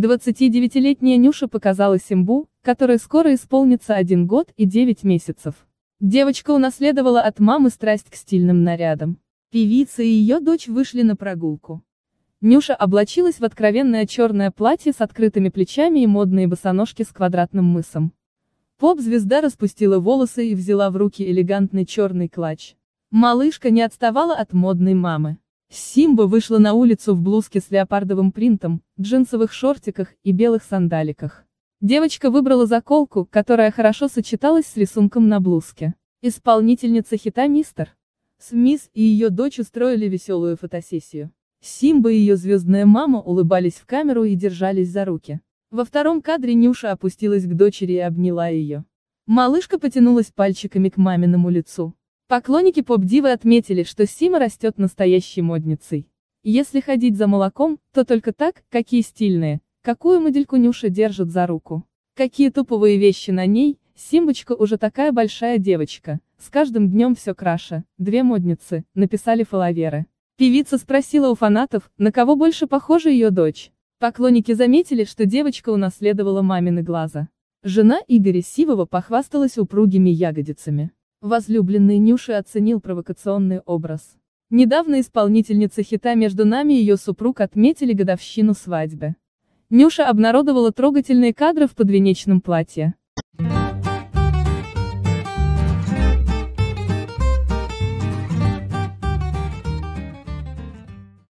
29-летняя Нюша показала Симбу, которой скоро исполнится один год и 9 месяцев. Девочка унаследовала от мамы страсть к стильным нарядам. Певица и ее дочь вышли на прогулку. Нюша облачилась в откровенное черное платье с открытыми плечами и модные босоножки с квадратным мысом. Поп-звезда распустила волосы и взяла в руки элегантный черный клатч. Малышка не отставала от модной мамы. Симба вышла на улицу в блузке с леопардовым принтом, джинсовых шортиках и белых сандаликах. Девочка выбрала заколку, которая хорошо сочеталась с рисунком на блузке. Исполнительница хита «Мистер». Смис и ее дочь устроили веселую фотосессию. Симба и ее звездная мама улыбались в камеру и держались за руки. Во втором кадре Нюша опустилась к дочери и обняла ее. Малышка потянулась пальчиками к маминому лицу. Поклонники поп-дивы отметили, что Сима растет настоящей модницей. Если ходить за молоком, то только так, какие стильные, какую модельку Нюша держит за руку. Какие туповые вещи на ней, Симбочка уже такая большая девочка, с каждым днем все краше, две модницы, написали фоловеры. Певица спросила у фанатов, на кого больше похожа ее дочь. Поклонники заметили, что девочка унаследовала мамины глаза. Жена Игоря Сивова похвасталась упругими ягодицами. Возлюбленный Нюши оценил провокационный образ. Недавно исполнительница хита «Между нами» и ее супруг отметили годовщину свадьбы. Нюша обнародовала трогательные кадры в подвенечном платье.